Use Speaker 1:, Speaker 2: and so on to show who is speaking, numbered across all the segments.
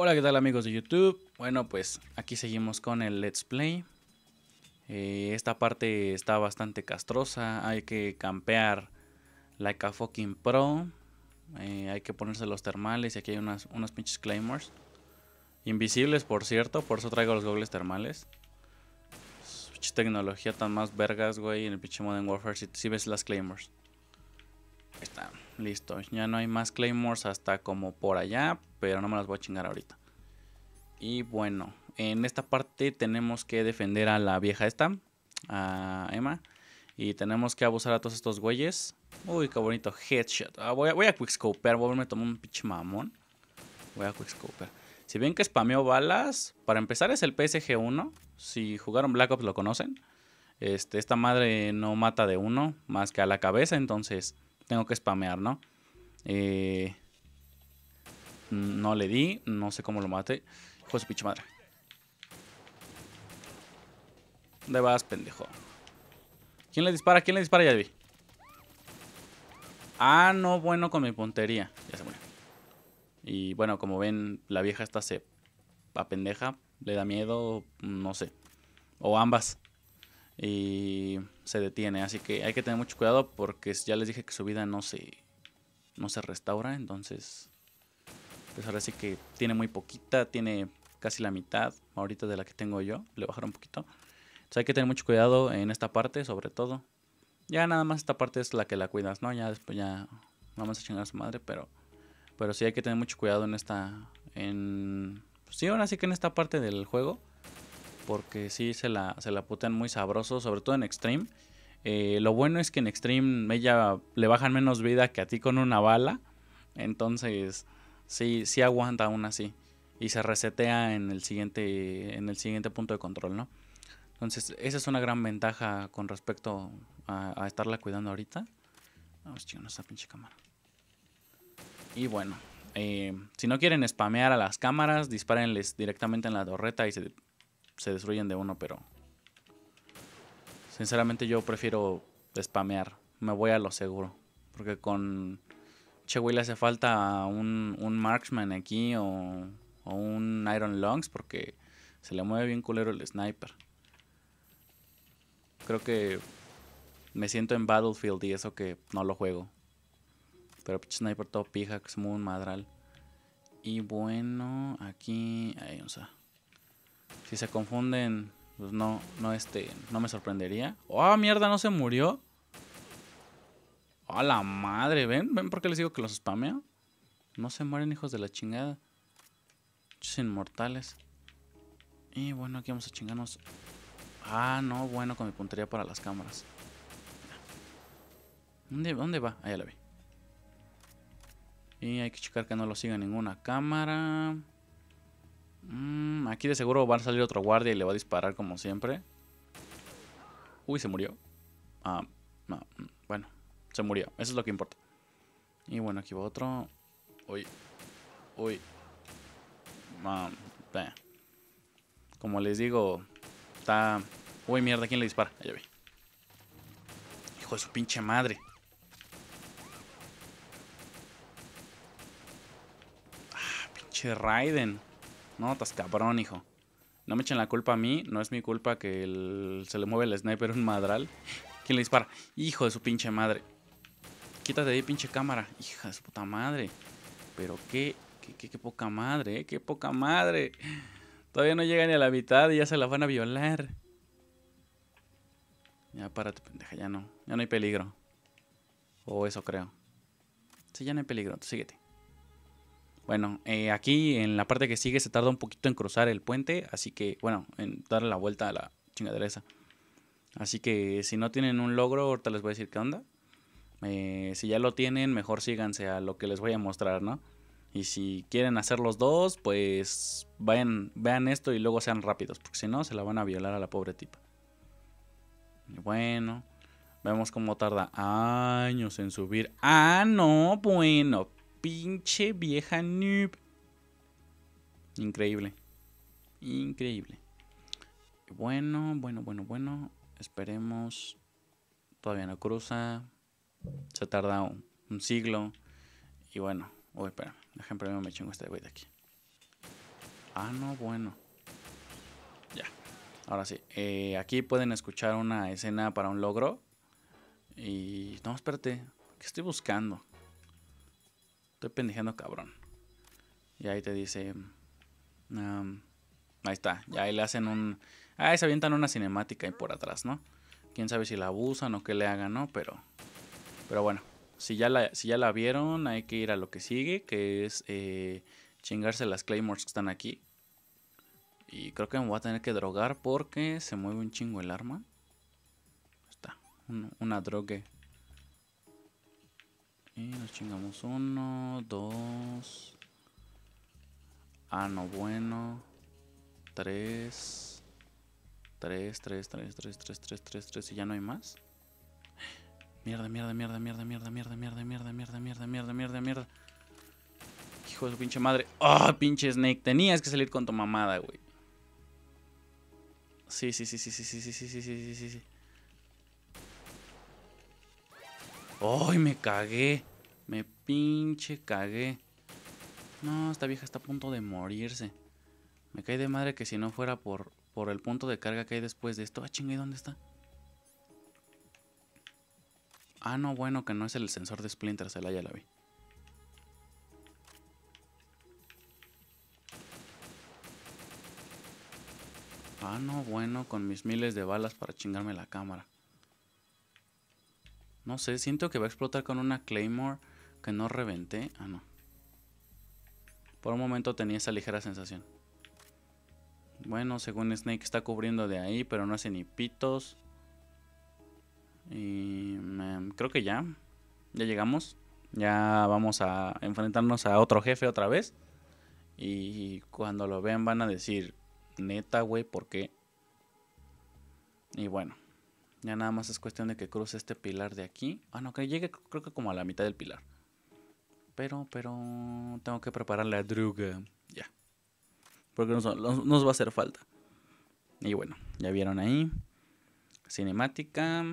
Speaker 1: Hola, ¿qué tal amigos de YouTube? Bueno, pues aquí seguimos con el Let's Play. Eh, esta parte está bastante castrosa, hay que campear la a fucking pro. Eh, hay que ponerse los termales y aquí hay unas, unos pinches claimers. Invisibles, por cierto, por eso traigo los goggles termales. tecnología tan más vergas, güey, en el pinche Modern Warfare si, ves las claimers. Ahí está, listo. Ya no hay más claimers hasta como por allá, pero no me las voy a chingar ahorita. Y bueno, en esta parte tenemos que defender a la vieja esta, a Emma. Y tenemos que abusar a todos estos güeyes. Uy, qué bonito, headshot. Ah, voy, a, voy a voy a tomar un pinche mamón. Voy a quickscoper. Si bien que spameó balas, para empezar es el PSG-1. Si jugaron Black Ops lo conocen. Este, esta madre no mata de uno más que a la cabeza, entonces tengo que spamear, ¿no? Eh, no le di, no sé cómo lo maté. Hijo de su pinche madre. ¿Dónde vas, pendejo? ¿Quién le dispara? ¿Quién le dispara? Ya le vi. Ah, no, bueno, con mi puntería. Ya se muere. Y bueno, como ven, la vieja esta se apendeja, le da miedo, no sé. O ambas. Y se detiene. Así que hay que tener mucho cuidado porque ya les dije que su vida no se, no se restaura. Entonces pues ahora sí que tiene muy poquita, tiene casi la mitad ahorita de la que tengo yo, le bajaron un poquito. Entonces hay que tener mucho cuidado en esta parte, sobre todo. Ya nada más esta parte es la que la cuidas, ¿no? Ya después ya vamos a chingar a su madre, pero, pero sí hay que tener mucho cuidado en esta, en... Pues sí, ahora sí que en esta parte del juego, porque sí se la, se la putean muy sabroso, sobre todo en Extreme. Eh, lo bueno es que en Extreme ella le bajan menos vida que a ti con una bala. Entonces, sí, aguanta aún así. Y se resetea en el siguiente, en el siguiente punto de control, ¿no? Entonces, esa es una gran ventaja con respecto a, estarla cuidando ahorita. Vamos, esa pinche cámara. Y bueno, eh, si no quieren spamear a las cámaras, dispárenles directamente en la torreta y se, se destruyen de uno, pero... Sinceramente yo prefiero spamear. Me voy a lo seguro. Porque con che, güey, le hace falta un, un marksman aquí o, o, un Iron Lungs porque se le mueve bien culero el sniper. Creo que me siento en Battlefield y eso que no lo juego. Pero pinche sniper todo pija, que es muy un madral. Y bueno, aquí. hay o Si se confunden, pues no, no, este, no me sorprendería. ¡Oh, mierda! No se murió. A la madre, ¿ven? ¿Ven por qué les digo que los spamean? No se mueren, hijos de la chingada. Muchos inmortales. Y bueno, aquí vamos a chingarnos. Ah, no, bueno, con mi puntería para las cámaras. ¿Dónde, dónde va? Ahí la vi. Y hay que checar que no lo siga ninguna cámara. Mm, aquí de seguro va a salir otro guardia y le va a disparar como siempre. Uy, se murió. Ah, no, mm, bueno. Se murió. Eso es lo que importa. Y bueno, aquí va otro. Uy. Uy. Como les digo, está... Uy, mierda, ¿quién le dispara? vi. Hijo de su pinche madre. Ah, pinche Raiden. No, estás cabrón, hijo. No me echen la culpa a mí, no es mi culpa que se le mueve el sniper un madral. ¿Quién le dispara? Hijo de su pinche madre quítate de ahí, pinche cámara. Hija de puta madre. Pero qué, qué, poca madre, ¿eh? qué poca madre. Todavía no llegan ni a la mitad y ya se la van a violar. Ya párate, pendeja, ya no. Ya no hay peligro. O eso creo. Sí, ya no hay peligro, síguete. Bueno, eh, aquí en la parte que sigue se tarda un poquito en cruzar el puente, así que, bueno, en dar la vuelta a la chingadera esa. Así que si no tienen un logro, ahorita les voy a decir qué onda. Eh, si ya lo tienen, mejor síganse a lo que les voy a mostrar, ¿no? Y si quieren hacer los dos, pues vayan, vean esto y luego sean rápidos, porque si no, se la van a violar a la pobre tipa. Y bueno, vemos cómo tarda años en subir. Ah, no, bueno, pinche vieja noob. Increíble. Increíble. Bueno, bueno, bueno, bueno. Esperemos. Todavía no cruza. Se tarda un, siglo. Y bueno, uy, espera, ejemplo primero me chingo este güey de aquí. Ah, no, bueno. Ya. Ahora sí. Eh, aquí pueden escuchar una escena para un logro. Y. No, espérate. ¿Qué estoy buscando? Estoy pendejando cabrón. Y ahí te dice. Um, ahí está. Ya ahí le hacen un. Ahí se avientan una cinemática ahí por atrás, ¿no? Quién sabe si la abusan o qué le hagan, ¿no? Pero pero bueno, si ya la, si ya la vieron, hay que ir a lo que sigue, que es eh, chingarse las Claymores que están aquí. Y creo que me voy a tener que drogar porque se mueve un chingo el arma. Está, una drogue. Y nos chingamos uno, dos. Ah, no bueno. Tres. Tres, tres, tres, tres, tres, tres, tres, tres. Y ya no hay más. Mierda, mierda, mierda, mierda, mierda, mierda, mierda, mierda, mierda, mierda, mierda, mierda, mierda. Hijo de su pinche madre. ¡Ah, oh, pinche Snake! Tenías que salir con tu mamada, güey. Sí, sí, sí, sí, sí, sí, sí, sí, sí, sí, sí, ¡Ay, me cagué! Me pinche cagué. No, esta vieja está a punto de morirse. Me cae de madre que si no fuera por, por el punto de carga que hay después de esto. Ah, chinga, ¿y dónde está? Ah, no, bueno, que no es el sensor de Splinter Cell, ya la vi. Ah, no, bueno, con mis miles de balas para chingarme la cámara. No sé, siento que va a explotar con una Claymore que no reventé. Ah, no. Por un momento tenía esa ligera sensación. Bueno, según Snake está cubriendo de ahí, pero no hace ni pitos. Y creo que ya. Ya llegamos. Ya vamos a enfrentarnos a otro jefe otra vez. Y cuando lo ven van a decir, neta, güey, ¿por qué? Y bueno, ya nada más es cuestión de que cruce este pilar de aquí. Ah, no, que llegue creo que como a la mitad del pilar. Pero, pero tengo que preparar la druga. Ya. Porque nos va a hacer falta. Y bueno, ya vieron ahí. Cinemática.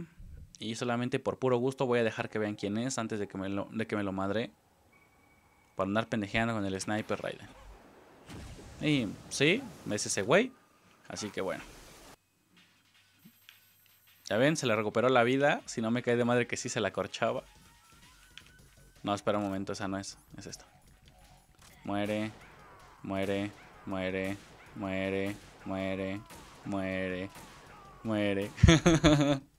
Speaker 1: Y solamente por puro gusto voy a dejar que vean quién es antes de que me lo, de que me lo madre. Para andar pendejeando con el sniper Raiden. Y sí, es ese güey. Así que bueno. Ya ven, se le recuperó la vida. Si no me cae de madre que sí se la corchaba. No, espera un momento, esa no es. Es esto. Muere, muere, muere, muere, muere, muere, muere.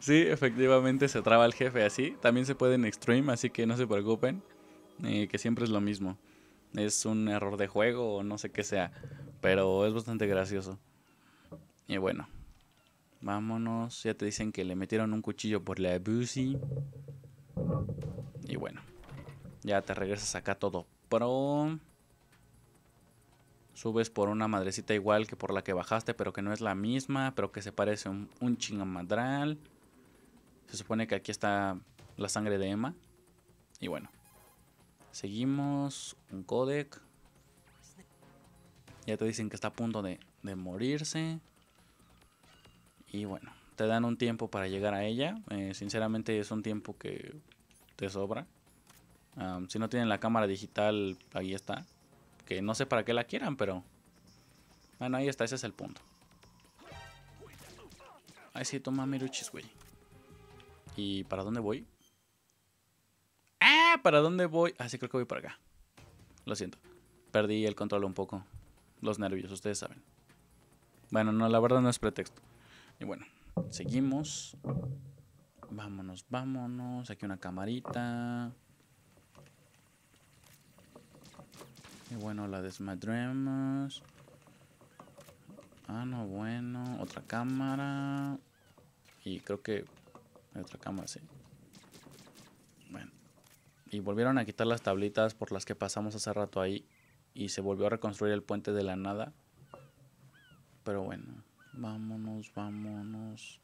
Speaker 1: sí, efectivamente se traba el jefe así. También se puede en Extreme, así que no se preocupen, eh, que siempre es lo mismo. Es un error de juego o no sé qué sea, pero es bastante gracioso. Y bueno, vámonos. Ya te dicen que le metieron un cuchillo por la buzi Y bueno, ya te regresas acá todo pro subes por una madrecita igual que por la que bajaste, pero que no es la misma, pero que se parece un, un chingamadral. Se supone que aquí está la sangre de Emma. Y bueno. Seguimos. Un codec. Ya te dicen que está a punto de, morirse. Y bueno, te dan un tiempo para llegar a ella. Eh, sinceramente es un tiempo que te sobra. si no tienen la cámara digital, ahí está. Que no sé para qué la quieran, pero... Bueno, ahí está, ese es el punto. Ahí sí, toma miruchis, güey. ¿Y para dónde voy? ¡Ah! ¿Para dónde voy? Ah, sí, creo que voy para acá. Lo siento. Perdí el control un poco. Los nervios, ustedes saben. Bueno, no, la verdad no es pretexto. Y bueno, seguimos. Vámonos, vámonos. Aquí una camarita. Y bueno, la desmadremos. Ah, no, bueno. Otra cámara. Y creo que... Otra cámara, sí. Bueno. Y volvieron a quitar las tablitas por las que pasamos hace rato ahí. Y se volvió a reconstruir el puente de la nada. Pero bueno. Vámonos, vámonos.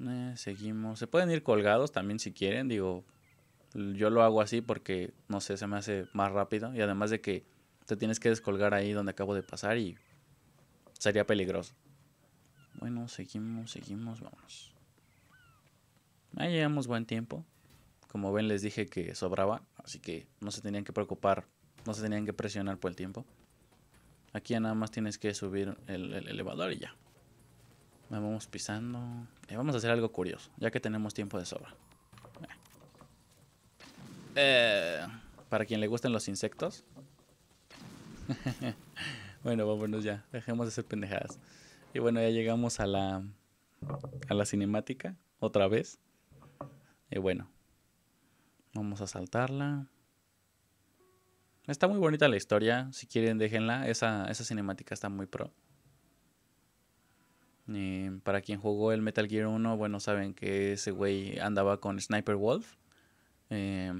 Speaker 1: Eh, seguimos. Se pueden ir colgados también si quieren. Digo, yo lo hago así porque, no sé, se me hace más rápido y además de que te tienes que descolgar ahí donde acabo de pasar y sería peligroso. Bueno, seguimos, seguimos, vamos. Ahí llevamos buen tiempo. Como ven, les dije que sobraba, así que no se tenían que preocupar, no se tenían que presionar por el tiempo. Aquí ya nada más tienes que subir el, elevador y ya. Vamos pisando. Y eh, vamos a hacer algo curioso, ya que tenemos tiempo de sobra. Eh, para quien le gusten los insectos. bueno, vámonos ya. Dejemos de ser pendejadas. Y bueno, ya llegamos a la, a la cinemática. Otra vez. Y bueno. Vamos a saltarla. Está muy bonita la historia. Si quieren, déjenla. Esa, esa cinemática está muy pro. para quien jugó el Metal Gear 1, bueno, saben que ese güey andaba con Sniper Wolf. Eh,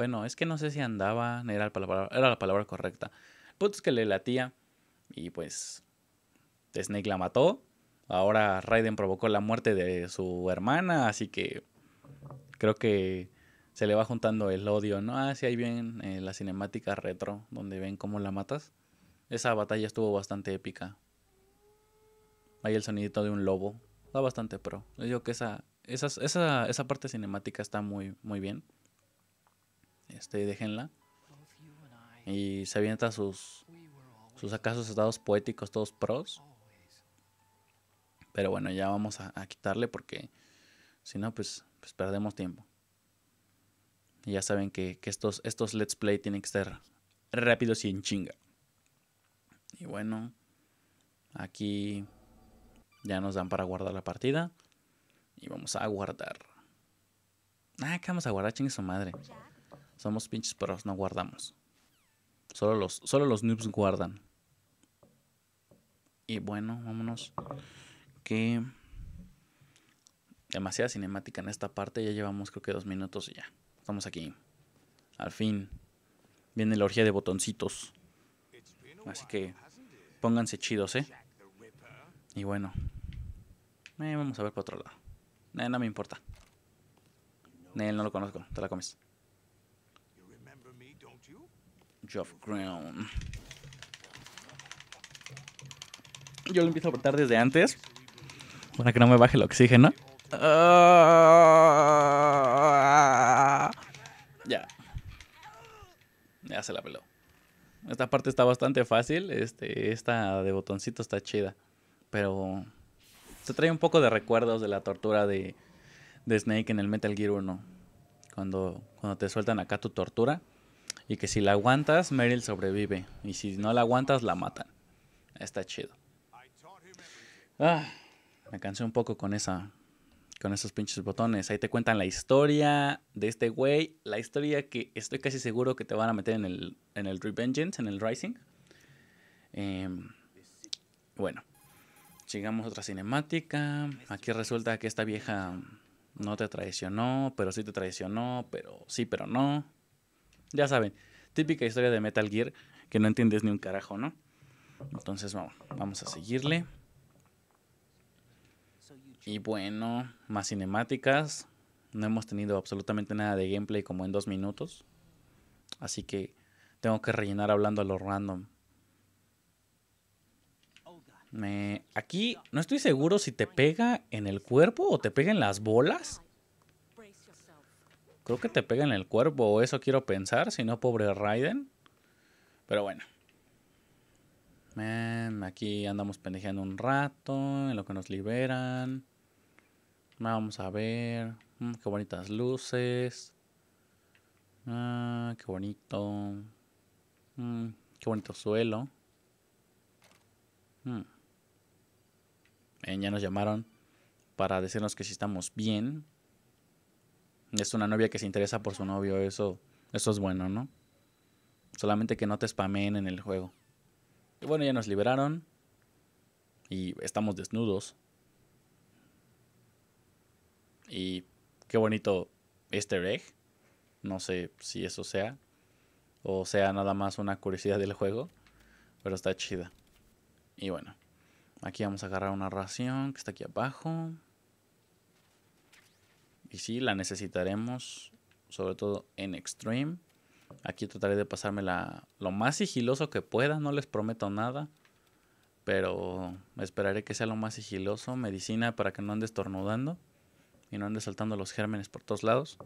Speaker 1: bueno, es que no sé si andaba, era la palabra, era la palabra correcta. que le latía y pues Snake la mató. Ahora Raiden provocó la muerte de su hermana, así que creo que se le va juntando el odio, ¿no? Ah, sí, ahí ven eh, la cinemática retro, donde ven cómo la matas. Esa batalla estuvo bastante épica. Hay el sonidito de un lobo. Está bastante pro. Yo digo que esa, esa, esa, esa parte cinemática está muy, muy bien este, déjenla. Y se avienta sus, sus acasos estados poéticos, todos pros. Pero bueno, ya vamos a, quitarle porque si no, pues, pues, perdemos tiempo. Y ya saben que, estos, estos let's play tienen que ser rápidos y en chinga. Y bueno, aquí ya nos dan para guardar la partida. Y vamos a guardar. Ah, que vamos a guardar, chingue su madre. Somos pinches pero no guardamos. Solo los, solo los noobs guardan. Y bueno, vámonos. Que. Demasiada cinemática en esta parte. Ya llevamos creo que dos minutos y ya. Estamos aquí. Al fin. Viene la orgía de botoncitos. Así que pónganse chidos, ¿eh? Y bueno. Eh, vamos a ver para otro lado. Eh, no me importa. no lo conozco. Te la comes. Yo lo empiezo a apretar desde antes. Para que no me baje el oxígeno. Ah. ya. Ya se la peló. Esta parte está bastante fácil. Este, esta de botoncito está chida. Pero se trae un poco de recuerdos de la tortura de, Snake en el Metal Gear 1. Cuando, cuando te sueltan acá tu tortura y que si la aguantas, Meryl sobrevive. Y si no la aguantas, la matan. Está chido. Ah, me cansé un poco con esa. Con esos pinches botones. Ahí te cuentan la historia de este güey. La historia que estoy casi seguro que te van a meter en el, en el Revengeance, en el Rising. Em, bueno. Llegamos otra cinemática. Aquí resulta que esta vieja no te traicionó, pero sí te traicionó, pero sí, pero no. Ya saben, típica historia de Metal Gear que no entiendes ni un carajo, ¿no? Entonces vamos, vamos a seguirle. Y bueno, más cinemáticas. No hemos tenido absolutamente nada de gameplay como en dos minutos. Así que tengo que rellenar hablando a lo random. Me... Aquí no estoy seguro si te pega en el cuerpo o te pega en las bolas. Creo que te pega en el cuerpo, eso quiero pensar, si no, pobre Raiden. Pero bueno. aquí andamos pendejeando un rato, en lo que nos liberan. Vamos a ver. Mm, qué bonitas luces. Ah, qué bonito. Mm, qué bonito suelo. Mm. Eh, ya nos llamaron para decirnos que si estamos bien. Es una novia que se interesa por su novio, eso, eso es bueno, ¿no? Solamente que no te spameen en el juego. Y bueno, ya nos liberaron. Y estamos desnudos. Y qué bonito este egg. No sé si eso sea. O sea nada más una curiosidad del juego. Pero está chida. Y bueno. Aquí vamos a agarrar una ración que está aquí abajo. Y sí, la necesitaremos, sobre todo en Extreme. Aquí trataré de pasármela lo más sigiloso que pueda, no les prometo nada. Pero esperaré que sea lo más sigiloso. Medicina para que no ande estornudando y no ande saltando los gérmenes por todos lados.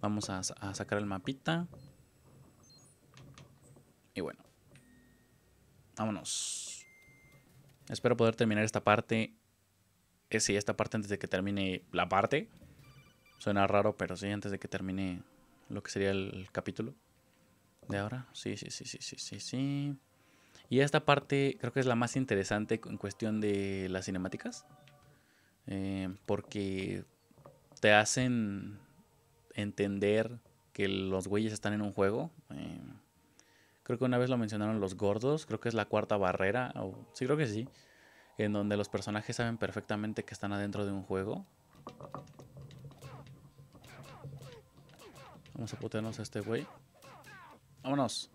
Speaker 1: Vamos a, sacar el mapita. Y bueno. Vámonos. Espero poder terminar esta parte. Es eh, sí, esta parte antes de que termine la parte. Suena raro, pero sí, antes de que termine lo que sería el capítulo de ahora. Sí, sí, sí, sí, sí, sí, sí. Y esta parte creo que es la más interesante en cuestión de las cinemáticas. Eh, porque te hacen entender que los güeyes están en un juego. Eh, creo que una vez lo mencionaron los gordos, creo que es la cuarta barrera, sí creo que sí, en donde los personajes saben perfectamente que están adentro de un juego. Vamos a putearnos a este güey. Vámonos.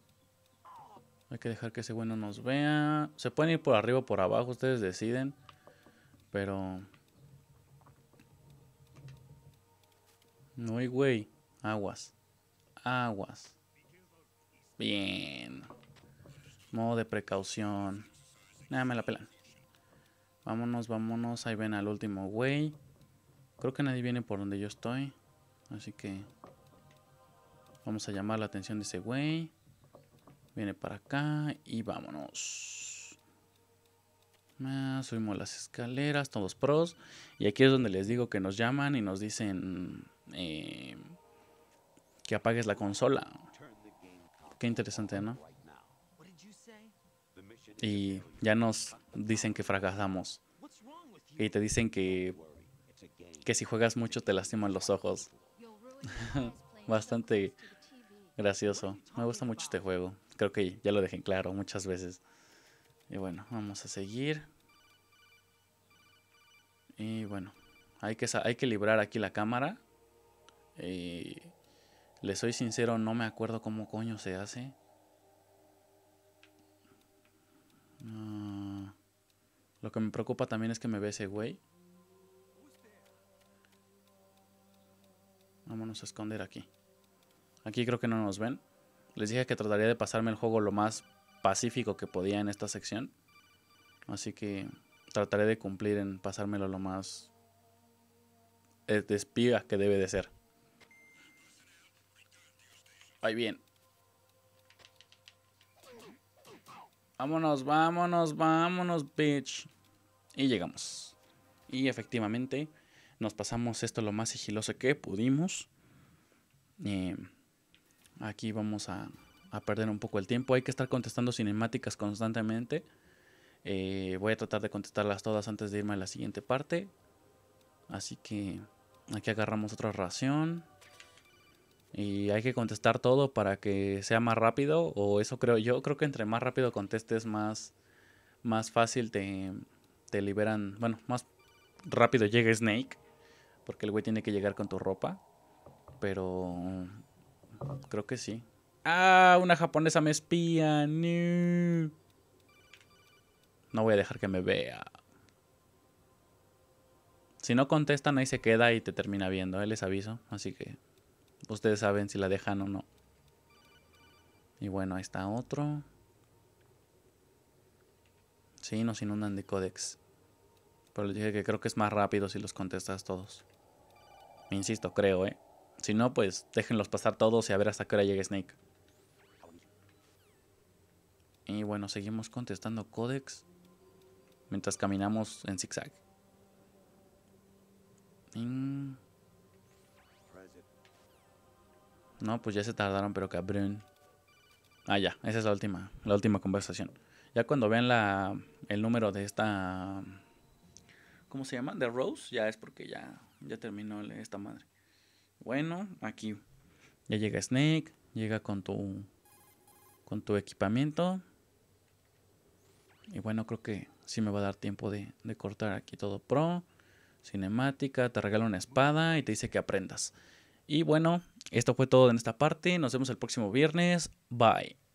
Speaker 1: Hay que dejar que ese güey no nos vea. Se pueden ir por arriba o por abajo, ustedes deciden. Pero... No hay güey. Aguas. Aguas. Bien. Modo de precaución. Nada, me la pelan. Vámonos, vámonos. Ahí ven al último güey. Creo que nadie viene por donde yo estoy. Así que Vamos a llamar la atención de ese güey. Viene para acá y vámonos. Ah, subimos las escaleras, todos pros. Y aquí es donde les digo que nos llaman y nos dicen eh, que apagues la consola. Qué interesante, ¿no? Y ya nos dicen que fracasamos. Y te dicen que, que si juegas mucho te lastiman los ojos. Bastante gracioso. Me gusta mucho este juego. Creo que ya lo dejé en claro muchas veces. Y bueno, vamos a seguir. Y bueno, hay que, hay que librar aquí la cámara. Y le soy sincero, no me acuerdo cómo coño se hace. Ah, lo que me preocupa también es que me ve ese güey. Vámonos a esconder aquí. Aquí creo que no nos ven. Les dije que trataría de pasarme el juego lo más pacífico que podía en esta sección. Así que trataré de cumplir en pasármelo lo más eh, de espiga que debe de ser. Ahí bien. Vámonos, vámonos, vámonos, bitch. Y llegamos. Y efectivamente nos pasamos esto lo más sigiloso que pudimos. Eh, aquí vamos a, perder un poco el tiempo. Hay que estar contestando cinemáticas constantemente. Eh, voy a tratar de contestarlas todas antes de irme a la siguiente parte. Así que aquí agarramos otra ración. Y hay que contestar todo para que sea más rápido. O eso creo yo. Creo que entre más rápido contestes, más, más fácil te, te liberan. Bueno, más rápido llega Snake. Porque el güey tiene que llegar con tu ropa. Pero Creo que sí. Ah, una japonesa me espía. No. voy a dejar que me vea. Si no contestan, ahí se queda y te termina viendo. Les aviso. Así que ustedes saben si la dejan o no. Y bueno, ahí está otro. Sí, nos inundan de codex. Pero les dije que creo que es más rápido si los contestas todos. Me insisto, creo, ¿eh? Si no, pues déjenlos pasar todos y a ver hasta qué hora llegue Snake. Y bueno, seguimos contestando codex mientras caminamos en zigzag. Mm. No, pues ya se tardaron, pero cabrón. Ah, ya, esa es la última, la última conversación. Ya cuando vean la, el número de esta... ¿Cómo se llama? De Rose, ya es porque ya, ya terminó esta madre bueno, aquí ya llega Snake, llega con tu con tu equipamiento. Y bueno, creo que sí me va a dar tiempo de, de cortar aquí todo pro. Cinemática, te regala una espada y te dice que aprendas. Y bueno, esto fue todo en esta parte. Nos vemos el próximo viernes. Bye.